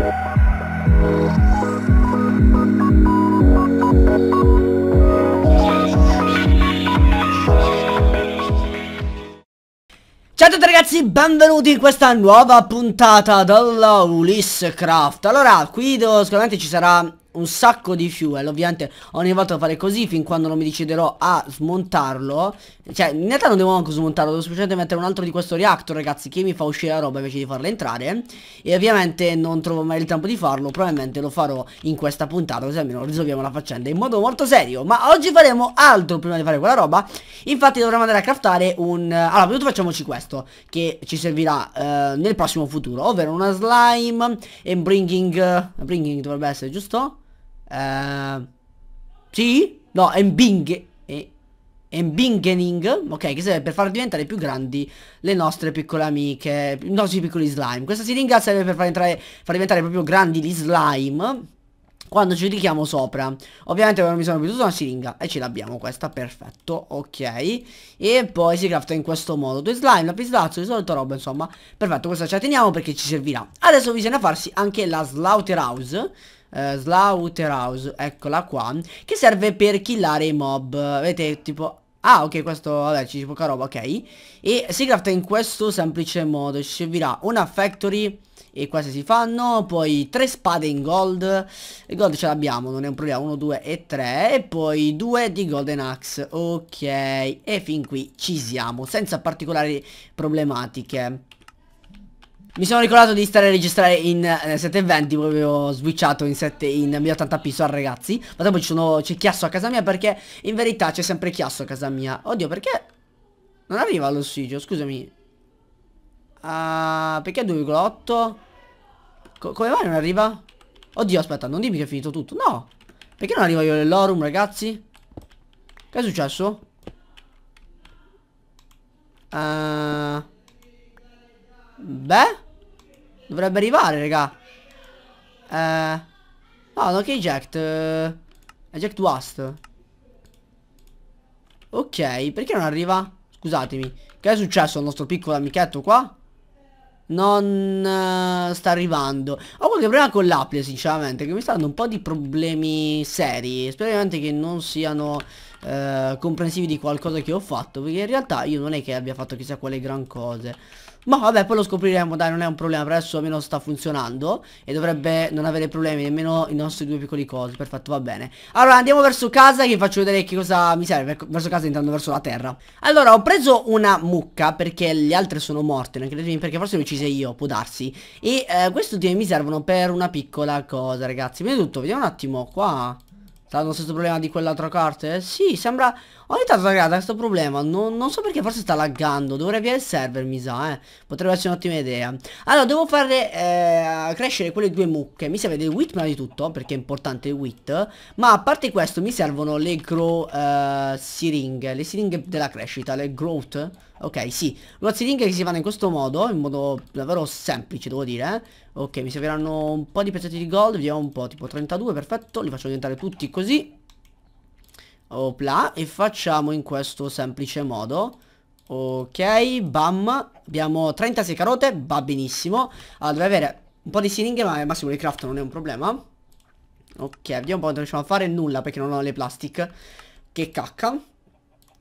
Ciao a tutti ragazzi, benvenuti in questa nuova puntata della Ulisse Craft Allora, qui devo, sicuramente ci sarà un sacco di fuel Ovviamente ogni volta devo fare così fin quando non mi deciderò a smontarlo Cioè in realtà non devo neanche smontarlo Devo semplicemente mettere un altro di questo reactor ragazzi Che mi fa uscire la roba invece di farla entrare E ovviamente non trovo mai il tempo di farlo Probabilmente lo farò in questa puntata Così almeno risolviamo la faccenda in modo molto serio Ma oggi faremo altro prima di fare quella roba Infatti dovremo andare a craftare un... Allora prima di tutto facciamoci questo Che ci servirà eh, nel prossimo futuro Ovvero una slime E bringing... Bringing dovrebbe essere giusto? Eh, sì? No, Embing... Eh, Embingening, ok, che serve per far diventare più grandi le nostre piccole amiche, i nostri piccoli slime. Questa siringa serve per far, entrare, far diventare proprio grandi gli slime quando ci richiamo sopra. Ovviamente non mi sono abituato a una siringa e ce l'abbiamo questa, perfetto, ok. E poi si crafta in questo modo. Due slime, la pistazzio, di solito roba, insomma. Perfetto, questa ce la teniamo perché ci servirà. Adesso bisogna farsi anche la Slaughterhouse uh, Slaughterhouse, eccola qua, che serve per killare i mob, vedete tipo... Ah ok questo, vabbè ci poca roba, ok E si crafta in questo semplice modo Ci servirà una factory E queste si fanno Poi tre spade in gold Il gold ce l'abbiamo, non è un problema 1, 2 e 3 E poi due di golden axe Ok E fin qui ci siamo Senza particolari problematiche mi sono ricordato di stare a registrare in eh, 720 Proprio ho switchato in, 7, in 1080p Sorry ragazzi Ma dopo sono, c'è chiasso a casa mia Perché in verità c'è sempre chiasso a casa mia Oddio perché Non arriva l'ossigeno scusami uh, Perché 2,8 Co Come mai non arriva? Oddio aspetta non dimmi che è finito tutto No Perché non arriva io l'orum ragazzi? Che è successo? Uh... Beh Dovrebbe arrivare, raga. Eh... Ah, no, che eject. Eject Wast. Ok, perché non arriva? Scusatemi. Che è successo al nostro piccolo amichetto qua? Non uh, sta arrivando. Ho qualche problema con l'Apple, sinceramente, che mi stanno un po' di problemi seri. Spero che non siano uh, comprensivi di qualcosa che ho fatto, perché in realtà io non è che abbia fatto chissà quale gran cose. Ma vabbè poi lo scopriremo dai non è un problema Per adesso almeno sta funzionando E dovrebbe non avere problemi nemmeno i nostri due piccoli cosi Perfetto va bene Allora andiamo verso casa che vi faccio vedere che cosa mi serve Verso casa entrando verso la terra Allora ho preso una mucca perché le altre sono morte Non credetemi perché forse le uccise io può darsi E eh, questi ultimi mi servono per una piccola cosa ragazzi Prima di tutto vediamo un attimo qua Stanno lo stesso problema di quell'altra carta? Eh? Sì, sembra... Ho intanto ragazzi, questo problema. Non, non, so perché forse sta laggando. Dovrei avere il server, mi sa, eh. Potrebbe essere un'ottima idea. Allora, devo fare eh, crescere quelle due mucche. Mi serve del wheat prima di tutto, perché è importante il wheat. Ma a parte questo, mi servono le grow eh, siringhe. Le siringhe della crescita, le growth. Ok, sì, Rotzing che si fanno in questo modo, in modo davvero semplice devo dire eh? Ok, mi serviranno un po' di pezzetti di gold, vediamo un po', tipo 32, perfetto, li faccio diventare tutti così Opla, e facciamo in questo semplice modo Ok, bam, abbiamo 36 carote, va benissimo Allora, dovrei avere un po' di siringhe, ma al massimo le craft non è un problema Ok, vediamo un po' non riusciamo a fare nulla perché non ho le plastic Che cacca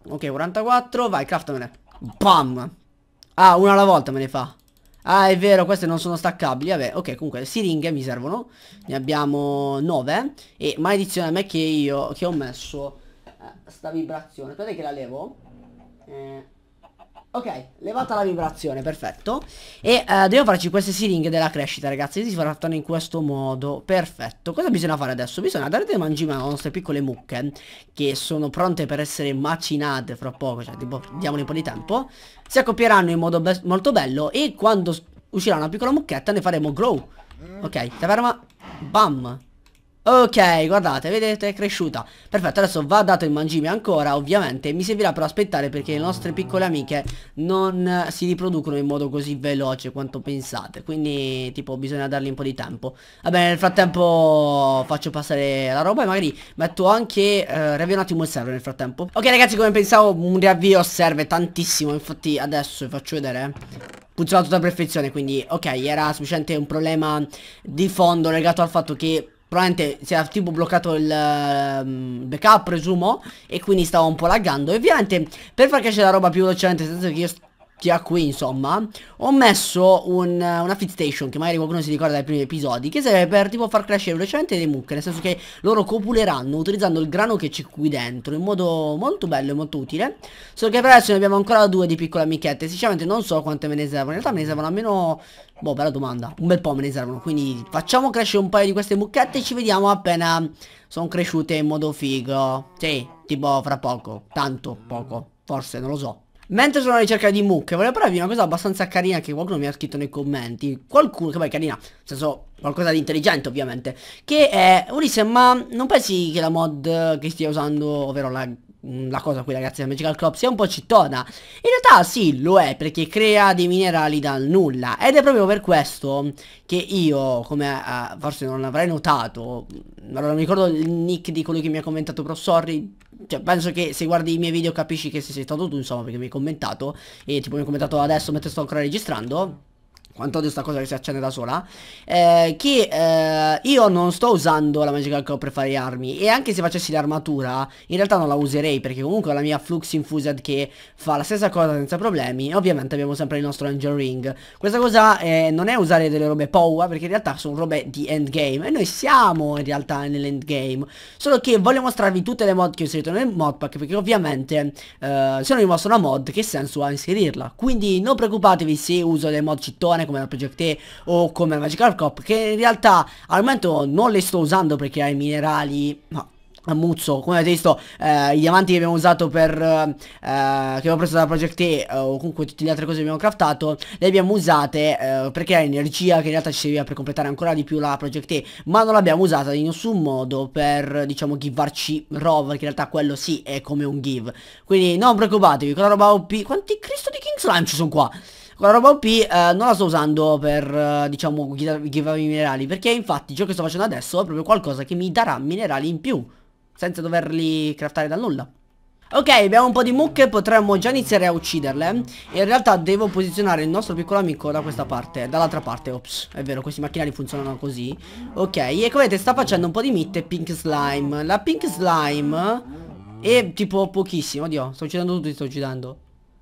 Ok, 44, vai, craftamene Bam. Ah, una alla volta me ne fa. Ah, è vero, queste non sono staccabili. Vabbè, ok, comunque, siringhe mi servono. Ne abbiamo 9. E maledizione a me che io, che ho messo eh, sta vibrazione. Aspetta che la levo. Eh... Ok, levata la vibrazione, perfetto. E uh, devo farci queste siringhe della crescita, ragazzi. Si faranno in questo modo, perfetto. Cosa bisogna fare adesso? Bisogna dare dei mangime alle nostre piccole mucche, che sono pronte per essere macinate fra poco, cioè tipo, diamogli un po' di tempo. Si accoppieranno in modo be molto bello e quando uscirà una piccola mucchetta ne faremo grow. Ok, taverna, bam. Ok, guardate, vedete, è cresciuta. Perfetto, adesso va dato il mangime ancora, ovviamente. Mi servirà però aspettare perché le nostre piccole amiche non eh, si riproducono in modo così veloce quanto pensate. Quindi, tipo, bisogna dargli un po' di tempo. Vabbè, nel frattempo faccio passare la roba e magari metto anche... Eh, riavvio un attimo il server nel frattempo. Ok, ragazzi, come pensavo, un riavvio serve tantissimo. Infatti, adesso vi faccio vedere Funziona tutta perfezione quindi ok era sufficiente un problema di fondo legato al fatto che Probabilmente si era tipo bloccato il um, backup presumo E quindi stava un po' laggando E ovviamente per far crescere la roba più velocemente Senza che io sia qui insomma ho messo un, eh, una fit station che magari qualcuno si ricorda dai primi episodi che serve per tipo far crescere velocemente le mucche nel senso che loro copuleranno utilizzando il grano che c'è qui dentro in modo molto bello e molto utile solo che per adesso ne abbiamo ancora due di piccole amichette sinceramente non so quante me ne servono in realtà me ne servono almeno boh bella domanda un bel po' me ne servono quindi facciamo crescere un paio di queste mucchette e ci vediamo appena sono cresciute in modo figo sì tipo fra poco tanto poco forse non lo so Mentre sono alla ricerca di mucche, volevo parlarvi una cosa abbastanza carina che qualcuno mi ha scritto nei commenti. Qualcuno, che poi è carina, nel senso qualcosa di intelligente ovviamente. Che è, Ulisse, ma non pensi che la mod che stia usando, ovvero la, la cosa qui ragazzi da Magical Crop, sia un po' cittona? In realtà sì, lo è, perché crea dei minerali dal nulla. Ed è proprio per questo che io, come eh, forse non avrei notato, non mi ricordo il nick di colui che mi ha commentato, però sorry, cioè penso che se guardi i miei video capisci che sei stato tu insomma perché mi hai commentato e tipo mi hai commentato adesso mentre sto ancora registrando quanto odio sta cosa che si accende da sola, eh, che eh, io non sto usando la Magical Claw per fare armi e anche se facessi l'armatura in realtà non la userei perché comunque ho la mia Flux Infused che fa la stessa cosa senza problemi e ovviamente abbiamo sempre il nostro Angel Ring. Questa cosa eh, non è usare delle robe power eh, perché in realtà sono robe di endgame e noi siamo in realtà nell'endgame, solo che voglio mostrarvi tutte le mod che ho inserito nel modpack perché ovviamente eh, se non vi mostro una mod che senso ha inserirla, quindi non preoccupatevi se uso delle mod cittone come la Project E o come la Magical Cop che in realtà al momento non le sto usando perché ha i minerali no, a muzzo come avete visto eh, i diamanti che abbiamo usato per eh, eh che abbiamo preso dalla Project E eh, o comunque tutte le altre cose che abbiamo craftato le abbiamo usate eh, perché ha energia che in realtà ci serviva per completare ancora di più la Project E ma non l'abbiamo usata in nessun modo per diciamo givarci roba che in realtà quello sì è come un give quindi non preoccupatevi con la roba OP quanti Cristo di King Slime ci sono qua con la roba OP eh, non la sto usando per, eh, diciamo, i minerali. Perché infatti ciò che sto facendo adesso è proprio qualcosa che mi darà minerali in più. Senza doverli craftare da nulla. Ok, abbiamo un po' di mucche, potremmo già iniziare a ucciderle. In realtà devo posizionare il nostro piccolo amico da questa parte, dall'altra parte, ops. È vero, questi macchinari funzionano così. Ok, e come vedete sta facendo un po' di meat pink slime. La pink slime è tipo pochissimo, oddio, sto uccidendo tutti, sto uccidendo.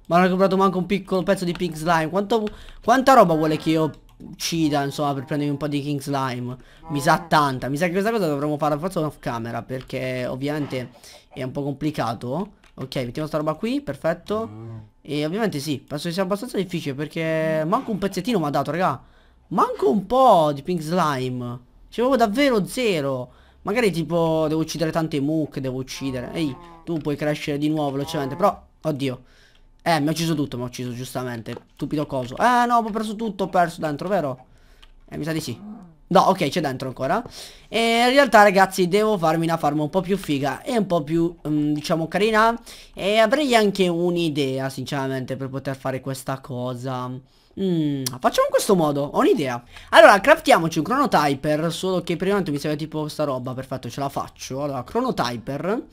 Ma non ho comprato manco un piccolo pezzo di pink slime. Quanto, quanta roba vuole che io uccida, insomma, per prendermi un po' di king slime? Mi sa tanta. Mi sa che questa cosa dovremmo farla forse off camera, perché ovviamente è un po' complicato. Ok, mettiamo sta roba qui, perfetto. E ovviamente sì, penso che sia abbastanza difficile, perché manco un pezzettino mi ha dato, raga. Manco un po' di pink slime. C'è proprio davvero zero. Magari tipo devo uccidere tante mucche, devo uccidere. Ehi, tu puoi crescere di nuovo velocemente, però... Oddio. Eh, mi ha ucciso tutto, mi ha ucciso giustamente. Stupido coso. Eh, no, ho perso tutto, ho perso dentro, vero? Eh, mi sa di sì. No, ok, c'è dentro ancora. E in realtà, ragazzi, devo farmi una farma un po' più figa e un po' più, um, diciamo, carina. E avrei anche un'idea, sinceramente, per poter fare questa cosa. Mm, facciamo in questo modo, ho un'idea Allora, craftiamoci un chronotyper Solo che prima mi serve tipo sta roba Perfetto, ce la faccio Allora, chronotyper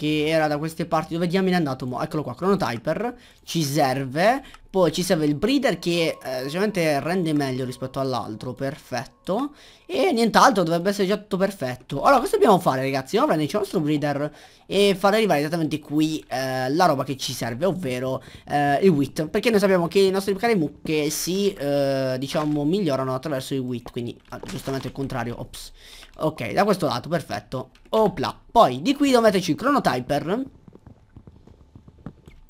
che era da queste parti dove diamine è andato mo? eccolo qua Chronotyper ci serve poi ci serve il breeder che eh, sicuramente rende meglio rispetto all'altro perfetto e nient'altro dovrebbe essere già tutto perfetto allora cosa dobbiamo fare ragazzi dobbiamo prendere il nostro breeder e far arrivare esattamente qui eh, la roba che ci serve ovvero eh, il wit perché noi sappiamo che i nostri cari mucche si eh, diciamo migliorano attraverso il wit quindi ah, giustamente il contrario ops Ok, da questo lato, perfetto. Opla. Poi di qui devo metterci il chronotyper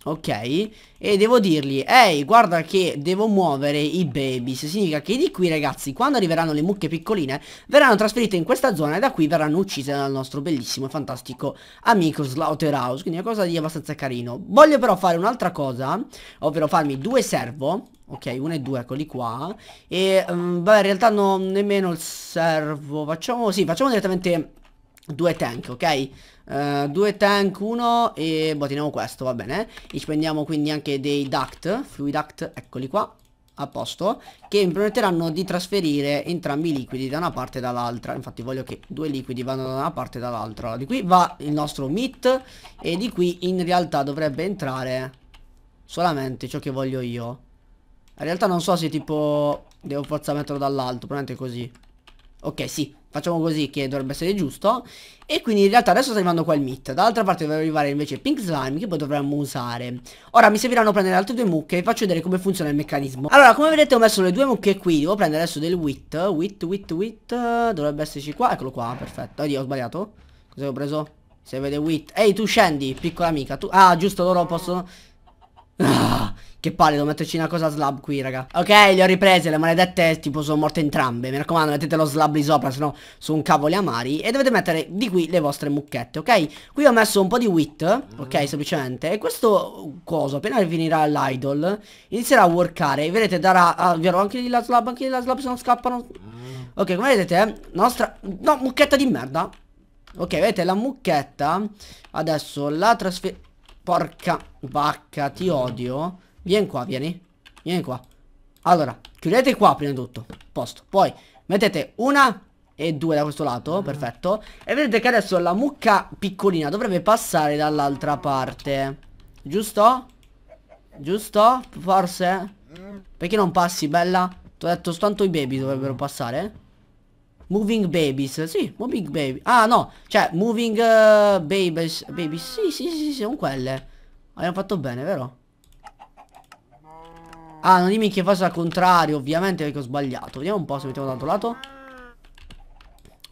Ok, e devo dirgli, ehi guarda che devo muovere i babies, significa che di qui ragazzi, quando arriveranno le mucche piccoline, verranno trasferite in questa zona e da qui verranno uccise dal nostro bellissimo e fantastico amico Slaughterhouse, quindi è una cosa di abbastanza carino. Voglio però fare un'altra cosa, ovvero farmi due servo, ok, uno e due, eccoli qua, e um, vabbè in realtà non nemmeno il servo, facciamo, sì, facciamo direttamente Due tank, ok? Uh, due tank, uno e boh, teniamo questo, va bene. E ci prendiamo quindi anche dei duct, fluid duct, eccoli qua, a posto, che mi permetteranno di trasferire entrambi i liquidi da una parte e dall'altra. Infatti voglio che due liquidi vanno da una parte e dall'altra. Di qui va il nostro meat e di qui in realtà dovrebbe entrare solamente ciò che voglio io. In realtà non so se tipo devo forza metterlo dall'alto, probabilmente così. Ok, sì, facciamo così che dovrebbe essere giusto. E quindi in realtà adesso sta arrivando qua il mit. Dall'altra parte dovrebbe arrivare invece il pink slime che poi dovremmo usare. Ora mi serviranno prendere altre due mucche e vi faccio vedere come funziona il meccanismo. Allora, come vedete ho messo le due mucche qui. Devo prendere adesso del wit. Wit, wit, wit. Dovrebbe esserci qua. Eccolo qua, perfetto. Oddio, ho sbagliato. Cosa ho preso? Se vede wit. Ehi, tu scendi, piccola amica. Tu... Ah, giusto, loro possono... Ah, che palle, devo metterci una cosa slab qui, raga. Ok, le ho riprese, le maledette tipo sono morte entrambe. Mi raccomando, mettete lo slab lì sopra, sennò sono un cavoli amari. E dovete mettere di qui le vostre mucchette, ok? Qui ho messo un po' di wit, ok, mm. semplicemente. E questo coso, appena finirà l'idol, inizierà a workare. Vedete, darà... Ah, vero, anche lì la slab, anche lì la slab, se non scappano... Mm. Ok, come vedete, nostra... No, mucchetta di merda. Ok, vedete, la mucchetta... Adesso la trasferisco... Porca vacca, ti odio. Vieni qua, vieni. Vieni qua. Allora, chiudete qua prima di tutto. Posto. Poi mettete una e due da questo lato, mm. perfetto. E vedete che adesso la mucca piccolina dovrebbe passare dall'altra parte. Giusto? Giusto? Forse? Mm. Perché non passi, bella? Ti ho detto soltanto i baby dovrebbero passare. Moving Babies Sì, Moving Babies Ah no, cioè Moving uh, Babies Babies Sì, sì, sì, sì, sono quelle Abbiamo fatto bene, vero? Ah, non dimmi che faccio al contrario, ovviamente, perché ho sbagliato Vediamo un po' se mettiamo dall'altro lato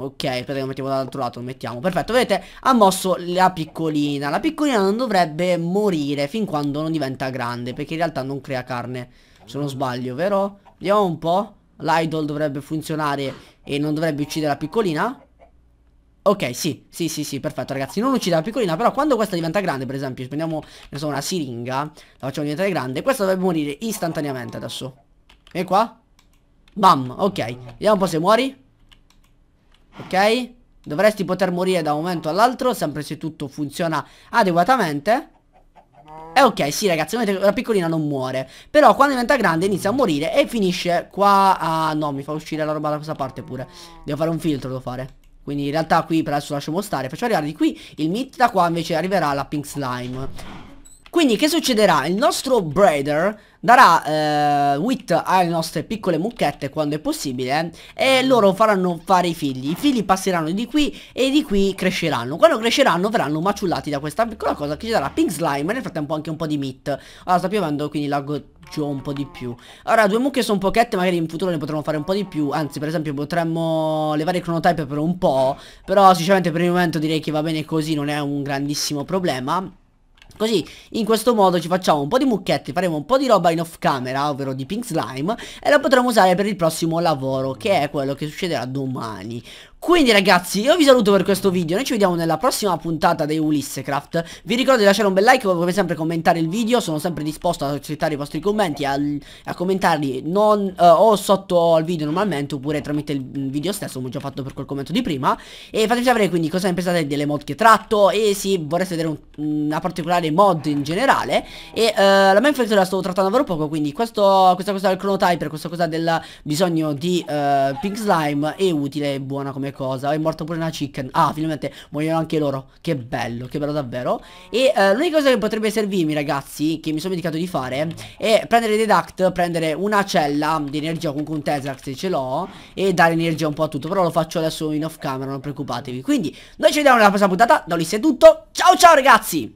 Ok, aspetta che mettiamo dall'altro lato, lo mettiamo Perfetto, vedete, ha mosso la piccolina La piccolina non dovrebbe morire fin quando non diventa grande Perché in realtà non crea carne Se non sbaglio, vero? Vediamo un po' L'idol dovrebbe funzionare e non dovrebbe uccidere la piccolina Ok, sì, sì, sì, sì, perfetto ragazzi Non uccide la piccolina, però quando questa diventa grande Per esempio, prendiamo, non so, una siringa La facciamo diventare grande, questa dovrebbe morire Istantaneamente adesso E qua Bam, ok Vediamo un po' se muori Ok Dovresti poter morire da un momento all'altro Sempre se tutto funziona adeguatamente e eh, ok, sì ragazzi, vedete, la piccolina non muore. Però quando diventa grande inizia a morire e finisce qua a... No, mi fa uscire la roba da questa parte pure. Devo fare un filtro, devo fare. Quindi in realtà qui per adesso lasciamo stare Facciamo arrivare di qui il mit Da qua invece arriverà la pink slime quindi che succederà? Il nostro Braider darà eh, wheat alle nostre piccole mucchette quando è possibile eh, e mm. loro faranno fare i figli. I figli passeranno di qui e di qui cresceranno. Quando cresceranno verranno maciullati da questa piccola cosa che ci darà pink slime e nel frattempo anche un po' di meat. Allora sta piovendo quindi lago laggo un po' di più Ora due mucche sono pochette Magari in futuro ne potremo fare un po' di più Anzi per esempio potremmo levare i cronotype per un po' Però sinceramente per il momento direi che va bene così Non è un grandissimo problema Così in questo modo ci facciamo un po' di mucchetti, faremo un po' di roba in off camera, ovvero di pink slime, e la potremo usare per il prossimo lavoro, che è quello che succederà domani. Quindi ragazzi io vi saluto per questo video Noi ci vediamo nella prossima puntata dei Ulissecraft Vi ricordo di lasciare un bel like Come sempre commentare il video Sono sempre disposto ad accettare i vostri commenti A, a commentarli non, uh, o sotto al video normalmente Oppure tramite il video stesso Come ho già fatto per quel commento di prima E fatemi sapere quindi cosa ne pensate delle mod che tratto E se vorreste vedere un, mm, una particolare mod in generale E uh, la manfacture la sto trattando davvero poco Quindi questo, questa cosa del chronotyper Questa cosa del bisogno di uh, pink slime È utile e buona come cosa qualcosa È morta pure una chicken Ah finalmente muoiono anche loro Che bello Che bello davvero E eh, l'unica cosa che potrebbe servirmi ragazzi Che mi sono dimenticato di fare È prendere dei duct Prendere una cella di energia Comunque un Tesseract se ce l'ho E dare energia un po' a tutto Però lo faccio adesso in off camera Non preoccupatevi Quindi noi ci vediamo nella prossima puntata Da Ulisse è tutto Ciao ciao ragazzi